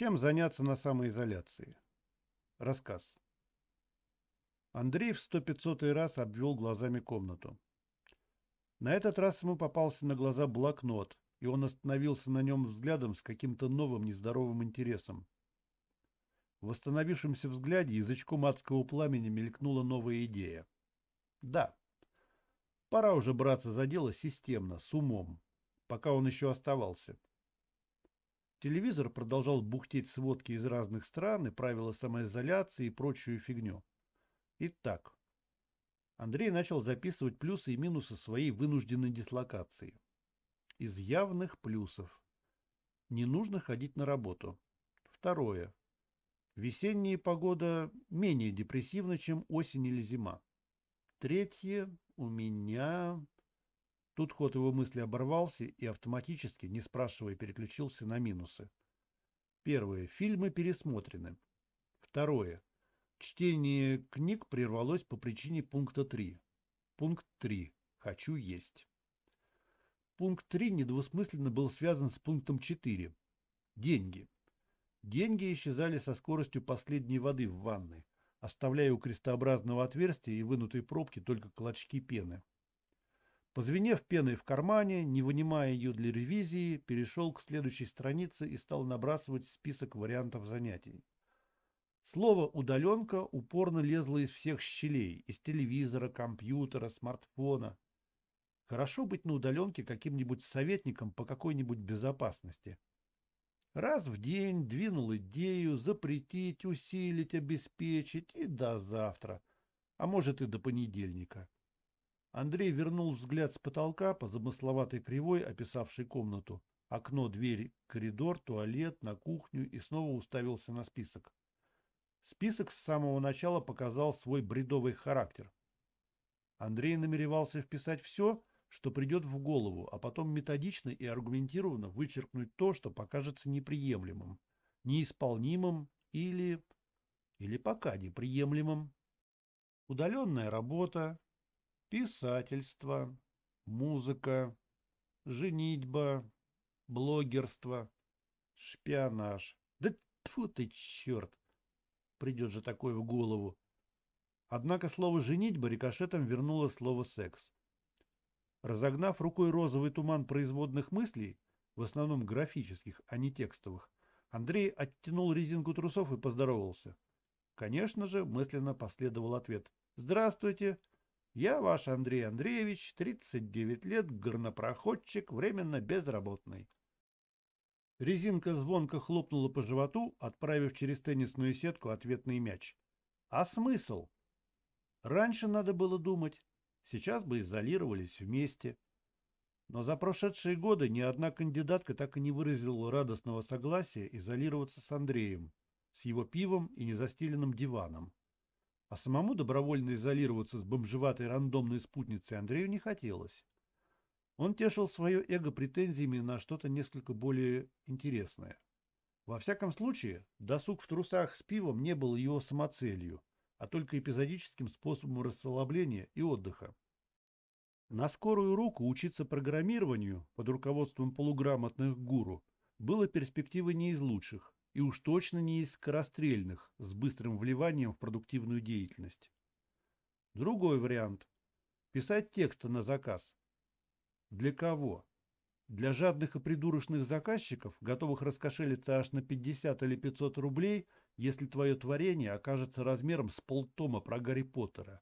Чем заняться на самоизоляции? Рассказ. Андрей в сто пятьсотый раз обвел глазами комнату. На этот раз ему попался на глаза блокнот, и он остановился на нем взглядом с каким-то новым нездоровым интересом. В восстановившемся взгляде язычком адского пламени мелькнула новая идея. Да, пора уже браться за дело системно, с умом, пока он еще оставался. Телевизор продолжал бухтеть сводки из разных стран и правила самоизоляции и прочую фигню. Итак, Андрей начал записывать плюсы и минусы своей вынужденной дислокации. Из явных плюсов. Не нужно ходить на работу. Второе. Весенняя погода менее депрессивна, чем осень или зима. Третье. У меня... Тут ход его мысли оборвался и автоматически, не спрашивая, переключился на минусы. Первое. Фильмы пересмотрены. Второе. Чтение книг прервалось по причине пункта 3. Пункт 3. Хочу есть. Пункт 3 недвусмысленно был связан с пунктом 4. Деньги. Деньги исчезали со скоростью последней воды в ванной, оставляя у крестообразного отверстия и вынутой пробки только клочки пены. Позвенев пеной в кармане, не вынимая ее для ревизии, перешел к следующей странице и стал набрасывать список вариантов занятий. Слово «удаленка» упорно лезло из всех щелей, из телевизора, компьютера, смартфона. Хорошо быть на удаленке каким-нибудь советником по какой-нибудь безопасности. Раз в день двинул идею запретить, усилить, обеспечить и до завтра, а может и до понедельника. Андрей вернул взгляд с потолка по замысловатой кривой, описавшей комнату. Окно, дверь, коридор, туалет, на кухню и снова уставился на список. Список с самого начала показал свой бредовый характер. Андрей намеревался вписать все, что придет в голову, а потом методично и аргументированно вычеркнуть то, что покажется неприемлемым, неисполнимым или... или пока неприемлемым. Удаленная работа, писательство, музыка, женитьба, блогерство, шпионаж. Да тьфу ты, черт! Придет же такое в голову. Однако слово «женитьба» рикошетом вернуло слово «секс». Разогнав рукой розовый туман производных мыслей, в основном графических, а не текстовых, Андрей оттянул резинку трусов и поздоровался. Конечно же, мысленно последовал ответ. «Здравствуйте!» Я ваш Андрей Андреевич, 39 лет, горнопроходчик, временно безработный. Резинка звонко хлопнула по животу, отправив через теннисную сетку ответный мяч. А смысл? Раньше надо было думать, сейчас бы изолировались вместе. Но за прошедшие годы ни одна кандидатка так и не выразила радостного согласия изолироваться с Андреем, с его пивом и незастеленным диваном. А самому добровольно изолироваться с бомжеватой рандомной спутницей Андрею не хотелось. Он тешил свое эго претензиями на что-то несколько более интересное. Во всяком случае, досуг в трусах с пивом не был его самоцелью, а только эпизодическим способом расслабления и отдыха. На скорую руку учиться программированию под руководством полуграмотных гуру было перспективы не из лучших, и уж точно не из скорострельных, с быстрым вливанием в продуктивную деятельность. Другой вариант – писать тексты на заказ. Для кого? Для жадных и придурочных заказчиков, готовых раскошелиться аж на 50 или 500 рублей, если твое творение окажется размером с полтома про Гарри Поттера,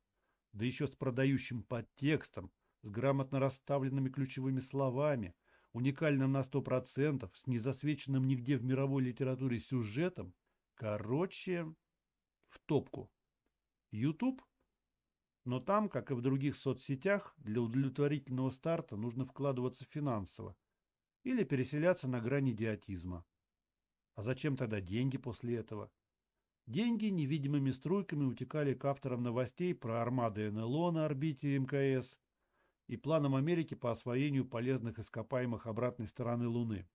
да еще с продающим подтекстом, с грамотно расставленными ключевыми словами – уникальным на 100%, с незасвеченным нигде в мировой литературе сюжетом, короче, в топку. YouTube? Но там, как и в других соцсетях, для удовлетворительного старта нужно вкладываться финансово или переселяться на грани идиотизма. А зачем тогда деньги после этого? Деньги невидимыми струйками утекали к авторам новостей про армады НЛО на орбите МКС – и планом Америки по освоению полезных ископаемых обратной стороны Луны.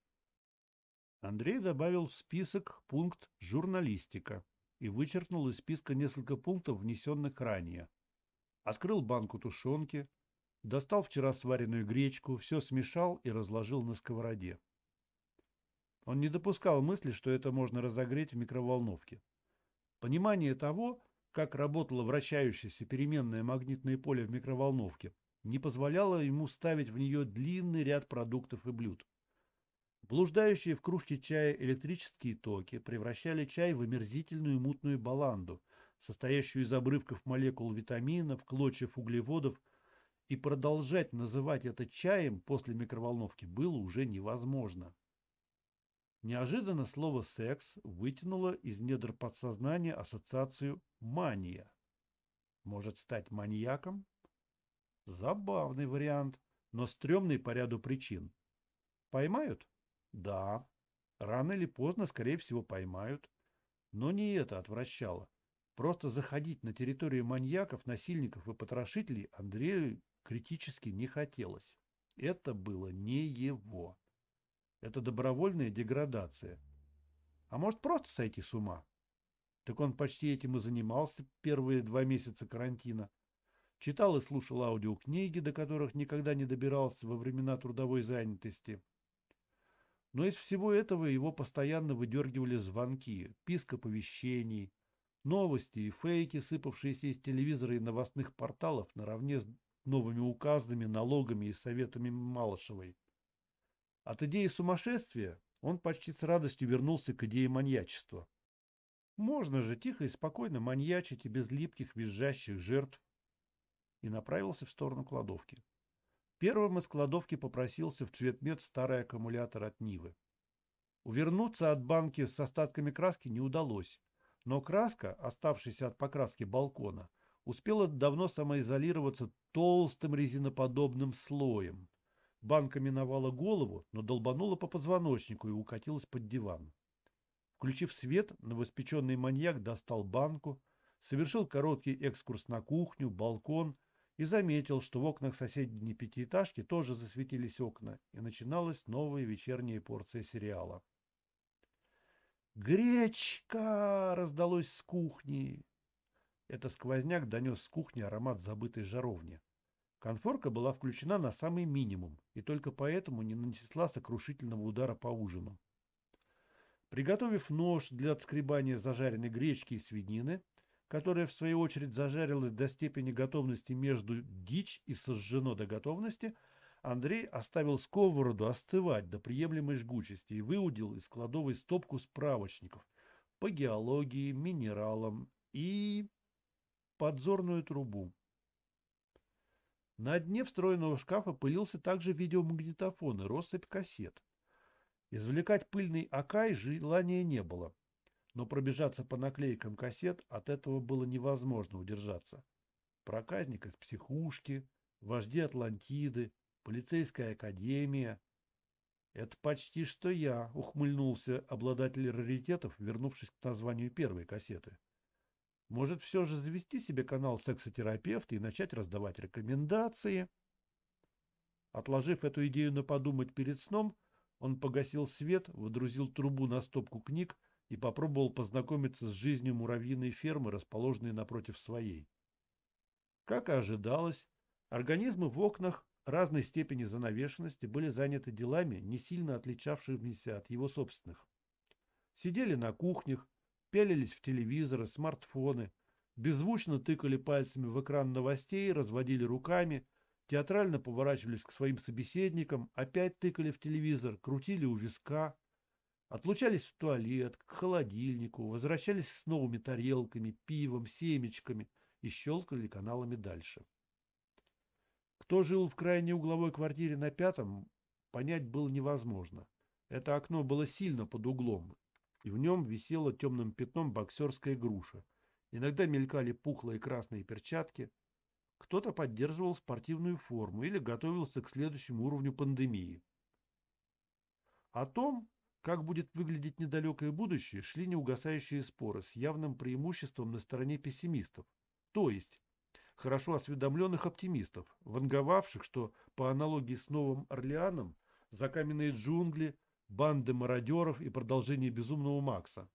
Андрей добавил в список пункт «Журналистика» и вычеркнул из списка несколько пунктов, внесенных ранее. Открыл банку тушенки, достал вчера сваренную гречку, все смешал и разложил на сковороде. Он не допускал мысли, что это можно разогреть в микроволновке. Понимание того, как работало вращающееся переменное магнитное поле в микроволновке, не позволяла ему ставить в нее длинный ряд продуктов и блюд. Блуждающие в кружке чая электрические токи превращали чай в омерзительную мутную баланду, состоящую из обрывков молекул витаминов, клочев углеводов, и продолжать называть это чаем после микроволновки было уже невозможно. Неожиданно слово «секс» вытянуло из недр подсознания ассоциацию «мания». Может стать маньяком? Забавный вариант, но стрёмный по ряду причин. Поймают? Да. Рано или поздно, скорее всего, поймают. Но не это отвращало. Просто заходить на территорию маньяков, насильников и потрошителей Андрею критически не хотелось. Это было не его. Это добровольная деградация. А может, просто сойти с ума? Так он почти этим и занимался первые два месяца карантина – Читал и слушал аудиокниги, до которых никогда не добирался во времена трудовой занятости. Но из всего этого его постоянно выдергивали звонки, писк оповещений, новости и фейки, сыпавшиеся из телевизора и новостных порталов наравне с новыми указами, налогами и советами Малышевой. От идеи сумасшествия он почти с радостью вернулся к идее маньячества. Можно же тихо и спокойно маньячить и без липких визжащих жертв и направился в сторону кладовки. Первым из кладовки попросился в цветмет старый аккумулятор от Нивы. Увернуться от банки с остатками краски не удалось, но краска, оставшаяся от покраски балкона, успела давно самоизолироваться толстым резиноподобным слоем. Банка миновала голову, но долбанула по позвоночнику и укатилась под диван. Включив свет, новоспеченный маньяк достал банку, совершил короткий экскурс на кухню, балкон – и заметил, что в окнах соседней пятиэтажки тоже засветились окна, и начиналась новая вечерняя порция сериала. «Гречка!» — раздалось с кухни. Это сквозняк донес с кухни аромат забытой жаровни. Конфорка была включена на самый минимум и только поэтому не нанесла сокрушительного удара по ужину. Приготовив нож для отскребания зажаренной гречки и свинины, которое в свою очередь зажарилось до степени готовности между дичь и сожжено до готовности, Андрей оставил сковороду остывать до приемлемой жгучести и выудил из кладовой стопку справочников по геологии, минералам и подзорную трубу. На дне встроенного шкафа пылился также видеомагнитофон и россыпь кассет. Извлекать пыльный Акай желания не было но пробежаться по наклейкам кассет от этого было невозможно удержаться. Проказник из психушки, вожди Атлантиды, полицейская академия. Это почти что я, ухмыльнулся обладатель раритетов, вернувшись к названию первой кассеты. Может, все же завести себе канал сексотерапевта и начать раздавать рекомендации? Отложив эту идею на подумать перед сном, он погасил свет, водрузил трубу на стопку книг, и попробовал познакомиться с жизнью муравьиной фермы, расположенной напротив своей. Как и ожидалось, организмы в окнах разной степени занавешенности были заняты делами, не сильно отличавшимися от его собственных. Сидели на кухнях, пялились в телевизоры, смартфоны, беззвучно тыкали пальцами в экран новостей, разводили руками, театрально поворачивались к своим собеседникам, опять тыкали в телевизор, крутили у виска, Отлучались в туалет, к холодильнику, возвращались с новыми тарелками, пивом, семечками и щелкали каналами дальше. Кто жил в крайней угловой квартире на пятом, понять было невозможно. Это окно было сильно под углом, и в нем висела темным пятном боксерская груша. Иногда мелькали пухлые красные перчатки. Кто-то поддерживал спортивную форму или готовился к следующему уровню пандемии. О том, как будет выглядеть недалекое будущее, шли неугасающие споры с явным преимуществом на стороне пессимистов, то есть хорошо осведомленных оптимистов, ванговавших, что по аналогии с Новым Орлеаном за каменные джунгли, банды мародеров и продолжение безумного Макса.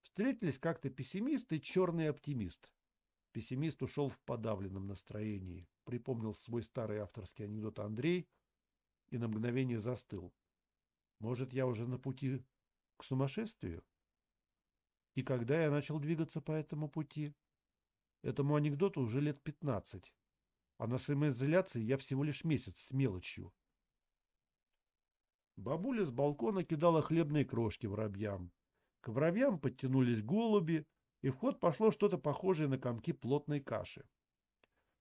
Встретились как-то пессимист и черный оптимист. Пессимист ушел в подавленном настроении, припомнил свой старый авторский анекдот Андрей и на мгновение застыл. Может, я уже на пути к сумасшествию? И когда я начал двигаться по этому пути? Этому анекдоту уже лет пятнадцать. А на самоизоляции я всего лишь месяц с мелочью. Бабуля с балкона кидала хлебные крошки воробьям. К воробьям подтянулись голуби, и в ход пошло что-то похожее на комки плотной каши.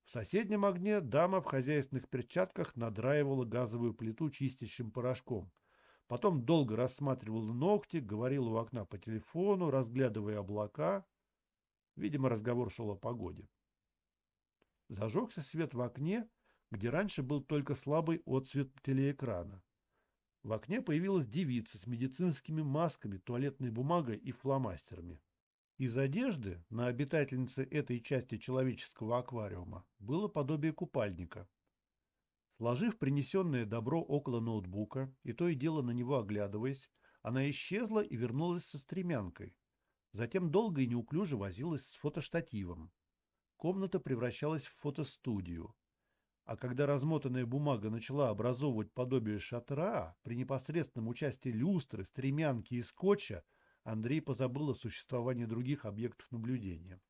В соседнем огне дама в хозяйственных перчатках надраивала газовую плиту чистящим порошком — Потом долго рассматривал ногти, говорил у окна по телефону, разглядывая облака. Видимо, разговор шел о погоде. Зажегся свет в окне, где раньше был только слабый отсвет телеэкрана. В окне появилась девица с медицинскими масками, туалетной бумагой и фломастерами. Из одежды на обитательнице этой части человеческого аквариума было подобие купальника, Сложив принесенное добро около ноутбука и то и дело на него оглядываясь, она исчезла и вернулась со стремянкой. Затем долго и неуклюже возилась с фотоштативом. Комната превращалась в фотостудию. А когда размотанная бумага начала образовывать подобие шатра, при непосредственном участии люстры, стремянки и скотча, Андрей позабыл о существовании других объектов наблюдения.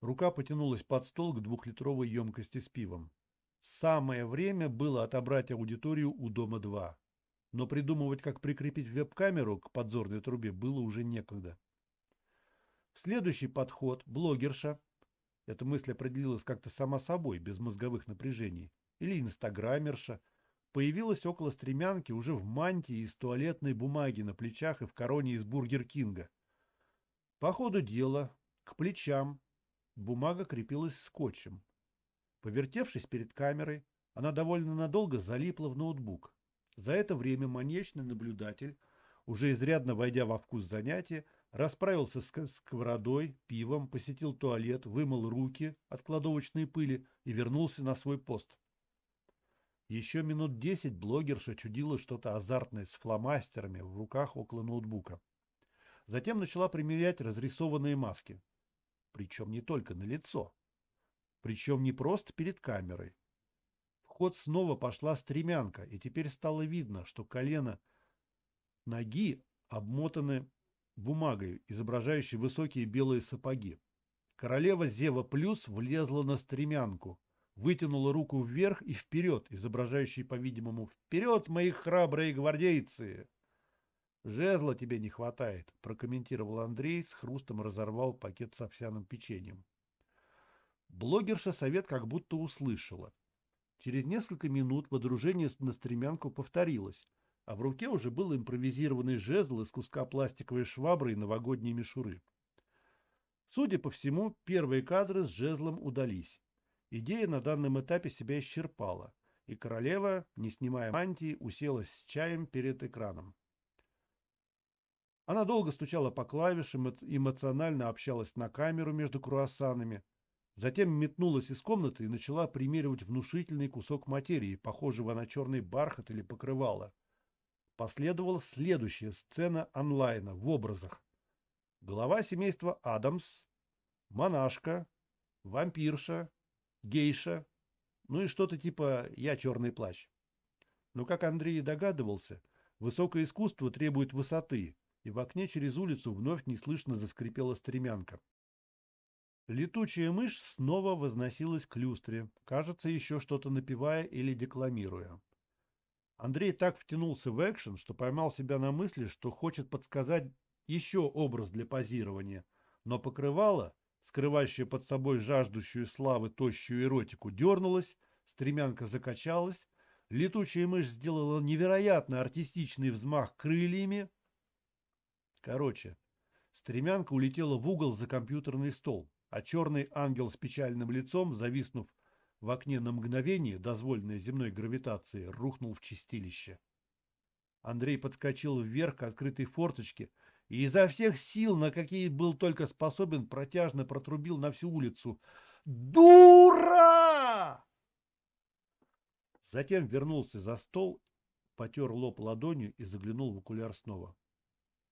Рука потянулась под стол к двухлитровой емкости с пивом. Самое время было отобрать аудиторию у Дома-2. Но придумывать, как прикрепить веб-камеру к подзорной трубе, было уже некогда. Следующий подход – блогерша. Эта мысль определилась как-то сама собой, без мозговых напряжений. Или инстаграмерша. Появилась около стремянки уже в мантии из туалетной бумаги на плечах и в короне из Бургер Кинга. По ходу дела, к плечам, бумага крепилась скотчем. Повертевшись перед камерой, она довольно надолго залипла в ноутбук. За это время маньячный наблюдатель, уже изрядно войдя во вкус занятия, расправился с сковородой, пивом, посетил туалет, вымыл руки от кладовочной пыли и вернулся на свой пост. Еще минут десять блогерша чудила что-то азартное с фломастерами в руках около ноутбука. Затем начала примерять разрисованные маски. Причем не только на лицо причем не просто перед камерой. В ход снова пошла стремянка, и теперь стало видно, что колено ноги обмотаны бумагой, изображающей высокие белые сапоги. Королева Зева Плюс влезла на стремянку, вытянула руку вверх и вперед, изображающий, по-видимому, «Вперед, мои храбрые гвардейцы!» «Жезла тебе не хватает», – прокомментировал Андрей, с хрустом разорвал пакет с овсяным печеньем. Блогерша совет как будто услышала. Через несколько минут подружение на стремянку повторилось, а в руке уже был импровизированный жезл из куска пластиковой швабры и новогодней мишуры. Судя по всему, первые кадры с жезлом удались. Идея на данном этапе себя исчерпала, и королева, не снимая мантии, уселась с чаем перед экраном. Она долго стучала по клавишам, эмоционально общалась на камеру между круассанами, Затем метнулась из комнаты и начала примеривать внушительный кусок материи, похожего на черный бархат или покрывало. Последовала следующая сцена онлайна в образах. Глава семейства Адамс, монашка, вампирша, гейша, ну и что-то типа «я черный плащ». Но, как Андрей догадывался, высокое искусство требует высоты, и в окне через улицу вновь неслышно заскрипела стремянка. Летучая мышь снова возносилась к люстре, кажется, еще что-то напевая или декламируя. Андрей так втянулся в экшен, что поймал себя на мысли, что хочет подсказать еще образ для позирования, но покрывало, скрывающее под собой жаждущую славы тощую эротику, дернулось, стремянка закачалась, летучая мышь сделала невероятно артистичный взмах крыльями. Короче, стремянка улетела в угол за компьютерный стол а черный ангел с печальным лицом, зависнув в окне на мгновение, дозволенное земной гравитацией, рухнул в чистилище. Андрей подскочил вверх к открытой форточке и изо всех сил, на какие был только способен, протяжно протрубил на всю улицу. «Дура!» Затем вернулся за стол, потер лоб ладонью и заглянул в окуляр снова.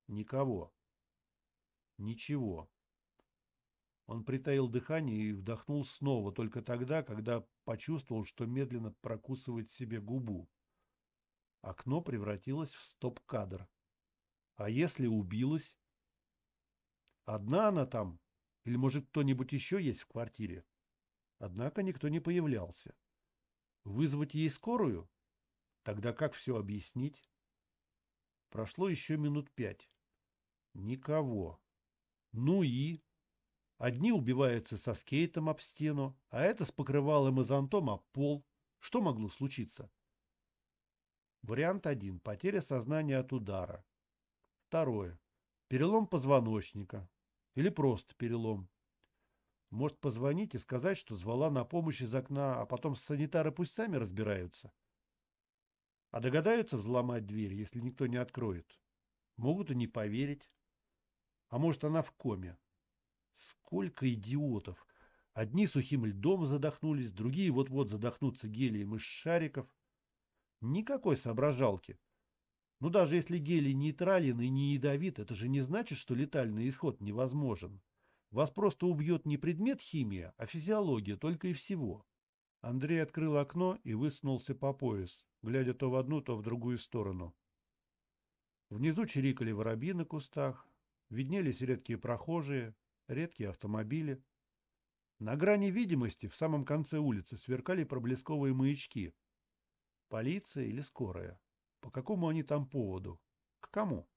Никого. Ничего. Он притаил дыхание и вдохнул снова, только тогда, когда почувствовал, что медленно прокусывает себе губу. Окно превратилось в стоп-кадр. А если убилась? Одна она там? Или, может, кто-нибудь еще есть в квартире? Однако никто не появлялся. Вызвать ей скорую? Тогда как все объяснить? Прошло еще минут пять. Никого. Ну и... Одни убиваются со скейтом об стену, а это с покрывалом и зонтом об пол. Что могло случиться? Вариант 1. Потеря сознания от удара. Второе. Перелом позвоночника. Или просто перелом. Может позвонить и сказать, что звала на помощь из окна, а потом санитары пусть сами разбираются. А догадаются взломать дверь, если никто не откроет? Могут и не поверить. А может, она в коме. Сколько идиотов! Одни сухим льдом задохнулись, другие вот-вот задохнутся гелием из шариков. Никакой соображалки. Ну даже если гелий нейтрален и не ядовит, это же не значит, что летальный исход невозможен. Вас просто убьет не предмет химия, а физиология только и всего. Андрей открыл окно и высунулся по пояс, глядя то в одну, то в другую сторону. Внизу чирикали воробьи на кустах, виднелись редкие прохожие, редкие автомобили. На грани видимости в самом конце улицы сверкали проблесковые маячки. Полиция или скорая? По какому они там поводу? К кому?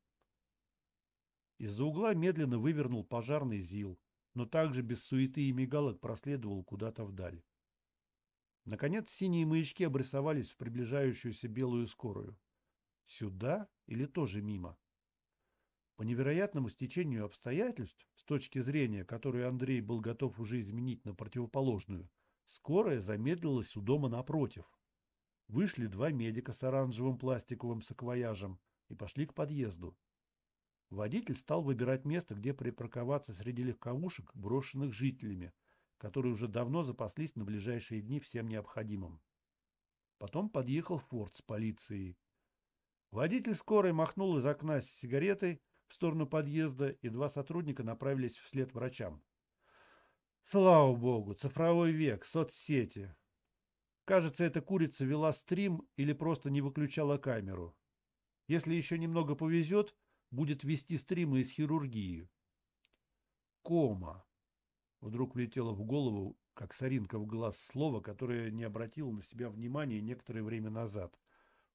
Из-за угла медленно вывернул пожарный ЗИЛ, но также без суеты и мигалок проследовал куда-то вдаль. Наконец синие маячки обрисовались в приближающуюся белую скорую. Сюда или тоже мимо? По невероятному стечению обстоятельств, с точки зрения которой Андрей был готов уже изменить на противоположную, скорая замедлилась у дома напротив. Вышли два медика с оранжевым пластиковым саквояжем и пошли к подъезду. Водитель стал выбирать место, где припарковаться среди легковушек, брошенных жителями, которые уже давно запаслись на ближайшие дни всем необходимым. Потом подъехал Форд с полицией. Водитель скорой махнул из окна с сигаретой, в сторону подъезда, и два сотрудника направились вслед врачам. Слава богу, цифровой век, соцсети. Кажется, эта курица вела стрим или просто не выключала камеру. Если еще немного повезет, будет вести стримы из хирургии. Кома. Вдруг влетело в голову, как соринка в глаз, слово, которое не обратило на себя внимания некоторое время назад.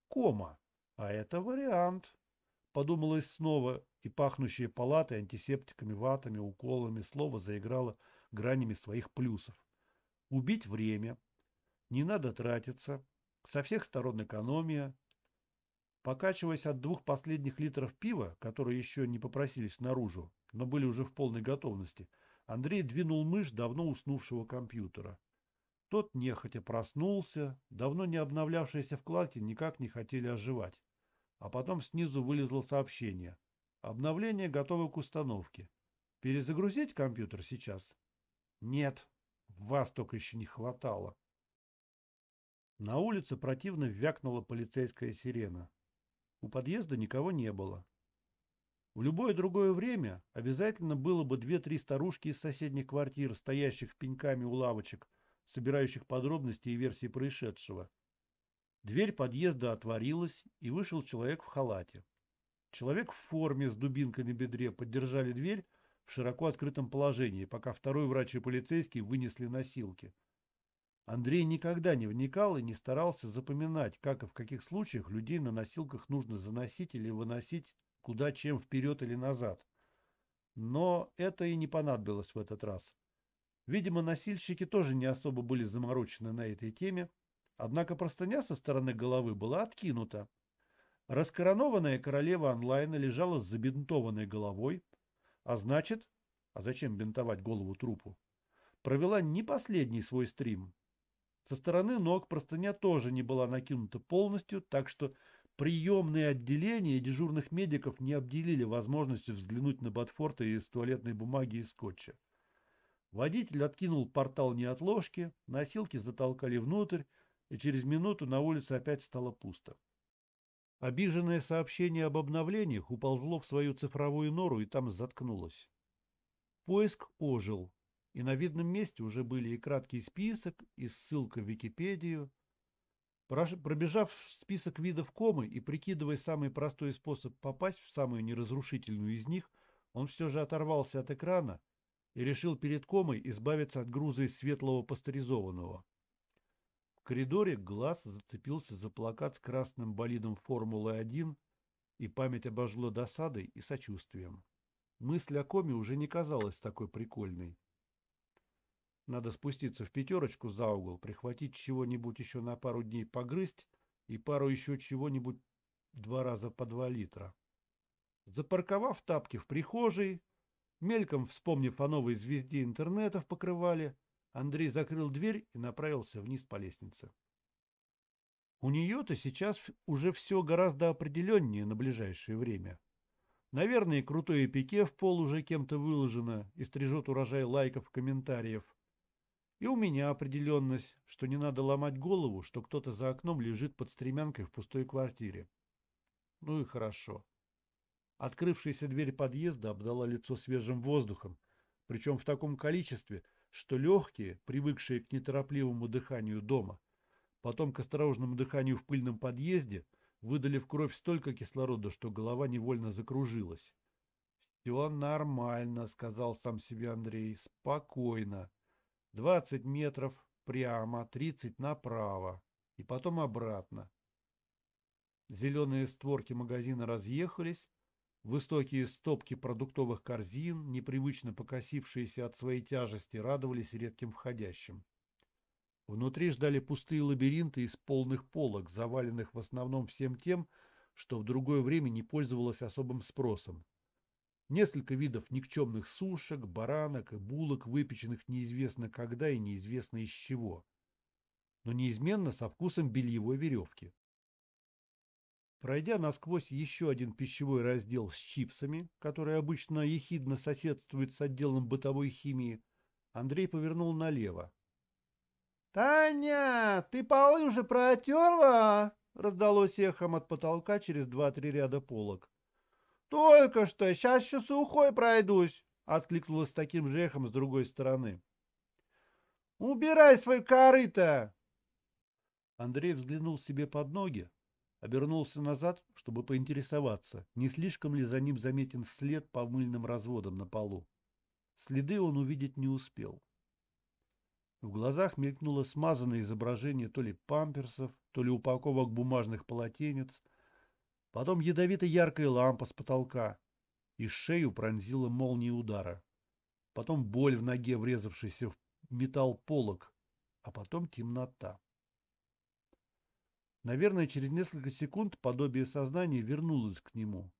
Кома. А это вариант. Подумалось снова, и пахнущие палаты антисептиками, ватами, уколами слово заиграло гранями своих плюсов. Убить время, не надо тратиться, со всех сторон экономия. Покачиваясь от двух последних литров пива, которые еще не попросились наружу, но были уже в полной готовности, Андрей двинул мышь давно уснувшего компьютера. Тот нехотя проснулся, давно не обновлявшиеся вкладки никак не хотели оживать. А потом снизу вылезло сообщение – Обновление готово к установке. Перезагрузить компьютер сейчас? Нет, вас только еще не хватало. На улице противно вякнула полицейская сирена. У подъезда никого не было. В любое другое время обязательно было бы две-три старушки из соседних квартир, стоящих пеньками у лавочек, собирающих подробности и версии происшедшего. Дверь подъезда отворилась, и вышел человек в халате. Человек в форме с дубинкой на бедре поддержали дверь в широко открытом положении, пока второй врач и полицейский вынесли носилки. Андрей никогда не вникал и не старался запоминать, как и в каких случаях людей на носилках нужно заносить или выносить куда чем вперед или назад. Но это и не понадобилось в этот раз. Видимо, носильщики тоже не особо были заморочены на этой теме, однако простыня со стороны головы была откинута, Раскоронованная королева онлайна лежала с забинтованной головой, а значит, а зачем бинтовать голову трупу, провела не последний свой стрим. Со стороны ног простыня тоже не была накинута полностью, так что приемные отделения дежурных медиков не обделили возможности взглянуть на Батфорта из туалетной бумаги и скотча. Водитель откинул портал неотложки, носилки затолкали внутрь, и через минуту на улице опять стало пусто. Обиженное сообщение об обновлениях уползло в свою цифровую нору и там заткнулось. Поиск ожил, и на видном месте уже были и краткий список, и ссылка в Википедию. Пробежав список видов комы и прикидывая самый простой способ попасть в самую неразрушительную из них, он все же оторвался от экрана и решил перед комой избавиться от груза из светлого пастеризованного коридоре глаз зацепился за плакат с красным болидом «Формулы-1», и память обожгла досадой и сочувствием. Мысль о коме уже не казалась такой прикольной. Надо спуститься в пятерочку за угол, прихватить чего-нибудь еще на пару дней погрызть и пару еще чего-нибудь два раза по два литра. Запарковав тапки в прихожей, мельком вспомнив о новой звезде интернета в покрывале, Андрей закрыл дверь и направился вниз по лестнице. У нее-то сейчас уже все гораздо определеннее на ближайшее время. Наверное, крутое пике в пол уже кем-то выложено и стрижет урожай лайков, комментариев. И у меня определенность, что не надо ломать голову, что кто-то за окном лежит под стремянкой в пустой квартире. Ну и хорошо. Открывшаяся дверь подъезда обдала лицо свежим воздухом, причем в таком количестве – что легкие, привыкшие к неторопливому дыханию дома, потом к осторожному дыханию в пыльном подъезде, выдали в кровь столько кислорода, что голова невольно закружилась. «Все нормально», — сказал сам себе Андрей, — «спокойно. Двадцать метров прямо, тридцать направо и потом обратно». Зеленые створки магазина разъехались, Высокие стопки продуктовых корзин, непривычно покосившиеся от своей тяжести, радовались редким входящим. Внутри ждали пустые лабиринты из полных полок, заваленных в основном всем тем, что в другое время не пользовалось особым спросом. Несколько видов никчемных сушек, баранок и булок, выпеченных неизвестно когда и неизвестно из чего. Но неизменно со вкусом бельевой веревки. Пройдя насквозь еще один пищевой раздел с чипсами, который обычно ехидно соседствует с отделом бытовой химии, Андрей повернул налево. «Таня, ты полы уже протерла?» — раздалось эхом от потолка через два-три ряда полок. «Только что! Сейчас еще сухой пройдусь!» — откликнулась таким же эхом с другой стороны. «Убирай свой корыто!» Андрей взглянул себе под ноги, обернулся назад, чтобы поинтересоваться, не слишком ли за ним заметен след по мыльным разводам на полу. Следы он увидеть не успел. В глазах мелькнуло смазанное изображение то ли памперсов, то ли упаковок бумажных полотенец, потом ядовито-яркая лампа с потолка, и шею пронзила молния удара. Потом боль в ноге, врезавшейся в металл полок, а потом темнота. Наверное, через несколько секунд подобие сознания вернулось к нему.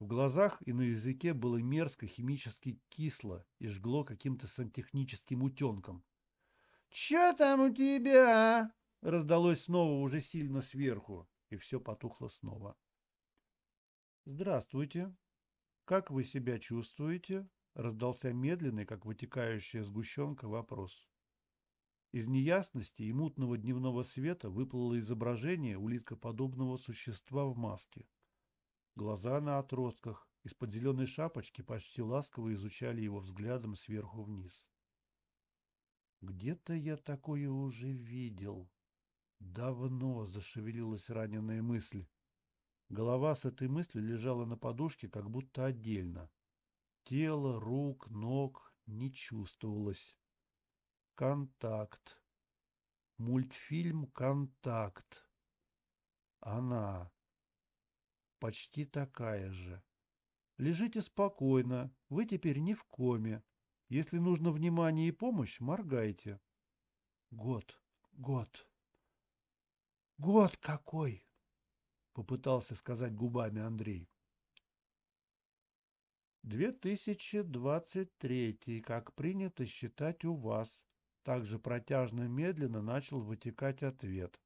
В глазах и на языке было мерзко, химически кисло и жгло каким-то сантехническим утенком. «Чё там у тебя?» — раздалось снова уже сильно сверху, и все потухло снова. «Здравствуйте. Как вы себя чувствуете?» — раздался медленный, как вытекающая сгущенка, вопрос. Из неясности и мутного дневного света выплыло изображение улиткоподобного существа в маске. Глаза на отростках, из-под зеленой шапочки почти ласково изучали его взглядом сверху вниз. «Где-то я такое уже видел. Давно зашевелилась раненая мысль. Голова с этой мыслью лежала на подушке, как будто отдельно. Тело, рук, ног не чувствовалось. Контакт. Мультфильм «Контакт». Она. Почти такая же. Лежите спокойно, вы теперь не в коме. Если нужно внимание и помощь, моргайте. Год, год. Год какой! Попытался сказать губами Андрей. 2023, как принято считать у вас, также протяжно медленно начал вытекать ответ.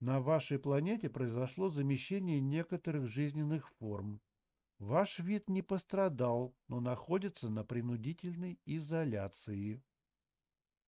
На вашей планете произошло замещение некоторых жизненных форм. Ваш вид не пострадал, но находится на принудительной изоляции.